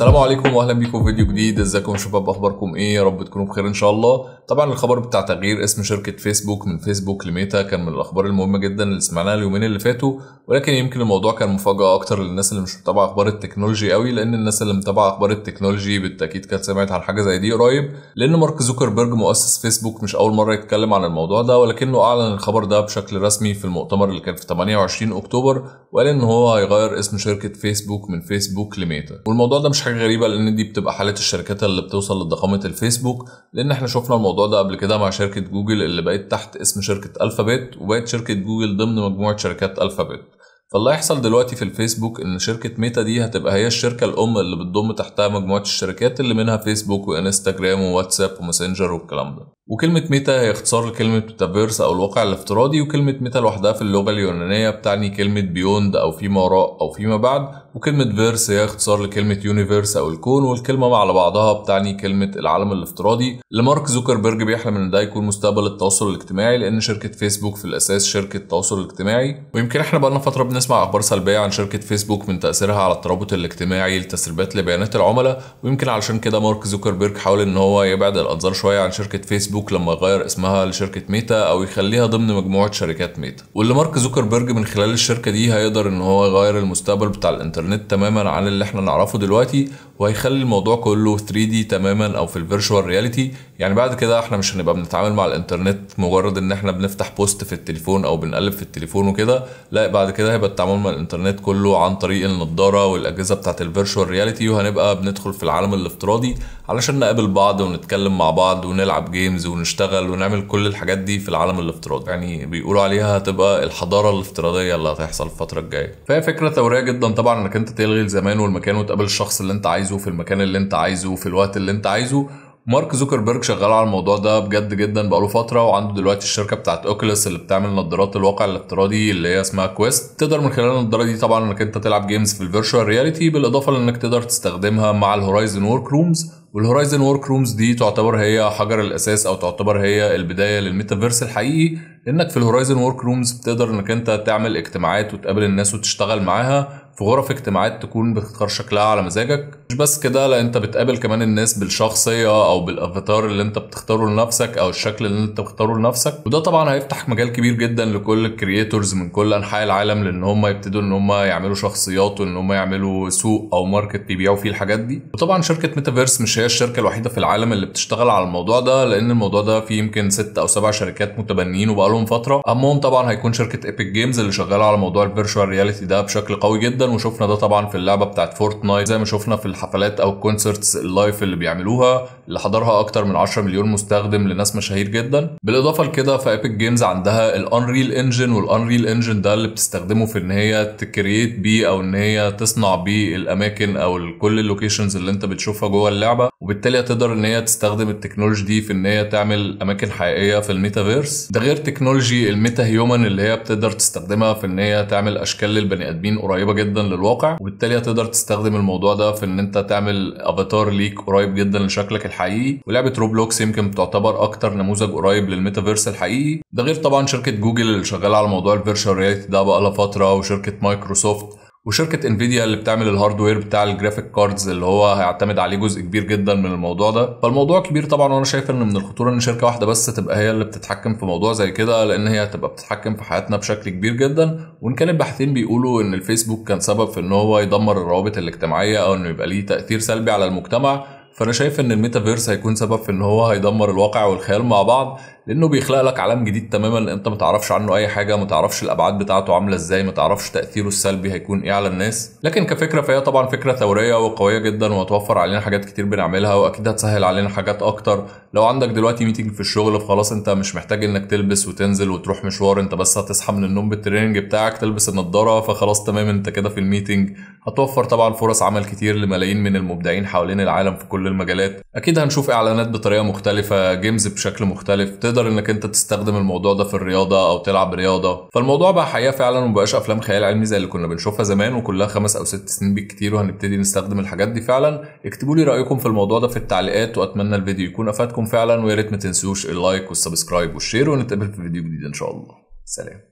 السلام عليكم واهلا بيكم في فيديو جديد ازيكم شباب اخباركم ايه يا رب تكونوا بخير ان شاء الله طبعا الخبر بتاع تغيير اسم شركه فيسبوك من فيسبوك لميتا كان من الاخبار المهمه جدا اللي سمعناها اليومين اللي فاتوا ولكن يمكن الموضوع كان مفاجاه اكتر للناس اللي مش متابعه اخبار التكنولوجي قوي لان الناس اللي متابعه اخبار التكنولوجي بالتاكيد كانت سمعت عن حاجه زي دي قريب لان مارك زوكربيرج مؤسس فيسبوك مش اول مره يتكلم عن الموضوع ده ولكنه اعلن الخبر ده بشكل رسمي في المؤتمر اللي كان في 28 اكتوبر وقال ان هو هيغير اسم شركه فيسبوك من فيسبوك لميتا والموضوع ده مش حاجه غريبه لان دي بتبقى حاله الشركات اللي بتوصل لضخامه الفيسبوك لان احنا شفنا الموضوع ده قبل كده مع شركه جوجل اللي بقت تحت اسم شركه الفابت وبقت شركه جوجل ضمن مجموعه شركات الفابت فاللي هيحصل دلوقتي في الفيسبوك ان شركه ميتا دي هتبقى هي الشركه الام اللي بتضم تحتها مجموعه الشركات اللي منها فيسبوك وانستجرام وواتساب وماسنجر والكلام ده وكلمه ميتا هي اختصار لكلمه ميتافيرس او الواقع الافتراضي وكلمه ميتا لوحدها في اللغه اليونانيه بتعني كلمه بيوند او فيما وراء او فيما بعد وكلمه فيرس هي اختصار لكلمه يونيفيرس او الكون والكلمه مع على بعضها بتعني كلمه العالم الافتراضي اللي مارك زوكربيرج بيحلم ان ده يكون مستقبل التواصل الاجتماعي لان شركه فيسبوك في الاساس شركه تواصل اجتماعي ويمكن احنا بقالنا فتره بنسمع أخبار سلبية عن شركة فيسبوك من تأثيرها على الترابط الاجتماعي لتسريبات لبيانات العملاء ويمكن علشان كده مارك زوكربيرج حاول إن هو يبعد الأنظار شوية عن شركة فيسبوك لما يغير اسمها لشركة ميتا أو يخليها ضمن مجموعة شركات ميتا واللي مارك زوكربيرج من خلال الشركة دي هيقدر إن هو يغير المستقبل بتاع الإنترنت تماما عن اللي إحنا نعرفه دلوقتي وهيخلي الموضوع كله 3 d تماما او في الفيرشوال رياليتي يعني بعد كده احنا مش هنبقى بنتعامل مع الانترنت مجرد ان احنا بنفتح بوست في التليفون او بنقلب في التليفون وكده لا بعد كده هيبقى التعامل مع الانترنت كله عن طريق النضاره والاجهزه بتاعه الفيرشوال رياليتي وهنبقى بندخل في العالم الافتراضي علشان نقابل بعض ونتكلم مع بعض ونلعب جيمز ونشتغل ونعمل كل الحاجات دي في العالم الافتراضي يعني بيقولوا عليها هتبقى الحضاره الافتراضيه اللي هتحصل الفتره الجايه فهي فكره ثوريه جدا طبعا انك انت تلغي الزمان والمكان وتقابل الشخص اللي انت عايزه عايزه في المكان اللي انت عايزه في الوقت اللي انت عايزه مارك زوكربيرج شغال على الموضوع ده بجد جدا بقاله فتره وعنده دلوقتي الشركه بتاعت اوكلس اللي بتعمل نظارات الواقع الافتراضي اللي هي اسمها كويست تقدر من خلال النظاره دي طبعا انك انت تلعب جيمز في الفيرتشوال رياليتي بالاضافه لانك تقدر تستخدمها مع الهورايزن ورك رومز والهورايزن ورك رومز دي تعتبر هي حجر الاساس او تعتبر هي البدايه للميتافيرس الحقيقي انك في الهورايزن ورك رومز بتقدر انك انت تعمل اجتماعات وتقابل الناس وتشتغل معاها في غرف اجتماعات تكون بتختار شكلها على مزاجك مش بس كده لا انت بتقابل كمان الناس بالشخصيه او بالافاتار اللي انت بتختاره لنفسك او الشكل اللي انت بتختاره لنفسك وده طبعا هيفتح مجال كبير جدا لكل الكرييتورز من كل انحاء العالم لان هم يبتدوا ان هم يعملوا شخصيات وان هم يعملوا سوق او ماركت بيبيعوا فيه الحاجات دي وطبعا شركه ميتافيرس مش هي الشركه الوحيده في العالم اللي بتشتغل على الموضوع ده لان الموضوع ده فيه يمكن ست او سبع شركات متبنيين وبقالهم فتره اهمهم طبعا هيكون شركه ايبك جيمز اللي شغاله على موضوع الفيرشوال رياليتي ده بشكل قوي جدا وشفنا ده طبعا في اللعبه بتاعت فورتنايت زي ما شفنا في الحفلات او الكونسرتس اللايف اللي بيعملوها اللي حضرها اكتر من 10 مليون مستخدم لناس مشاهير جدا بالاضافه لكده فايبك جيمز عندها الانريل انجن والانريل انجن ده اللي بتستخدمه في ان هي تكريت بيه او ان هي تصنع بيه الاماكن او كل اللوكيشنز اللي انت بتشوفها جوه اللعبه وبالتالي هتقدر ان هي تستخدم التكنولوجي دي في ان هي تعمل اماكن حقيقيه في الميتافيرس ده غير تكنولوجي الميتا هيومن اللي هي بتقدر تستخدمها في ان هي تعمل اشكال للبني ادمين قريبه جدا جدا للواقع وبالتالي هتقدر تستخدم الموضوع ده في ان انت تعمل افاتار ليك قريب جدا لشكلك الحقيقي ولعبه روبلوكس يمكن تعتبر اكتر نموذج قريب للميتافيرس الحقيقي ده غير طبعا شركه جوجل اللي شغاله على موضوع الفيرشوال رياليتي ده بقالها فتره وشركه مايكروسوفت وشركه انفيديا اللي بتعمل الهاردوير بتاع الجرافيك كاردز اللي هو هيعتمد عليه جزء كبير جدا من الموضوع ده فالموضوع كبير طبعا وانا شايف ان من الخطوره ان شركه واحده بس تبقى هي اللي بتتحكم في موضوع زي كده لان هي هتبقى بتتحكم في حياتنا بشكل كبير جدا وان كان الباحثين بيقولوا ان الفيسبوك كان سبب في ان هو يدمر الروابط الاجتماعيه او انه يبقى ليه تاثير سلبي على المجتمع فانا شايف ان الميتافيرس هيكون سبب في ان هو هيدمر الواقع والخيال مع بعض لانه بيخلق لك عالم جديد تماما انت ما تعرفش عنه اي حاجه ما تعرفش الابعاد بتاعته عامله ازاي ما تعرفش تاثيره السلبي هيكون ايه على الناس لكن كفكره فهي طبعا فكره ثوريه وقويه جدا وهتوفر علينا حاجات كتير بنعملها واكيد هتسهل علينا حاجات اكتر لو عندك دلوقتي ميتنج في الشغل فخلاص انت مش محتاج انك تلبس وتنزل وتروح مشوار انت بس هتصحى من النوم بالتريننج بتاعك تلبس النضاره فخلاص تمام انت كده في الميتنج هتوفر طبعا فرص عمل كتير لملايين من المبدعين حوالين العالم في كل المجالات اكيد هنشوف اعلانات بطريقه مختلفه جيمز بشكل مختلف تقدر انك انت تستخدم الموضوع ده في الرياضه او تلعب رياضه فالموضوع بقى حقيقه فعلا ومبقاش افلام خيال علمي زي اللي كنا بنشوفها زمان وكلها خمس او ست سنين بالكتير وهنبتدي نستخدم الحاجات دي فعلا اكتبوا لي رايكم في الموضوع ده في التعليقات واتمنى الفيديو يكون افادكم فعلا ويا ريت ما تنسوش اللايك والسبسكرايب والشير ونتقابل في فيديو جديد ان شاء الله سلام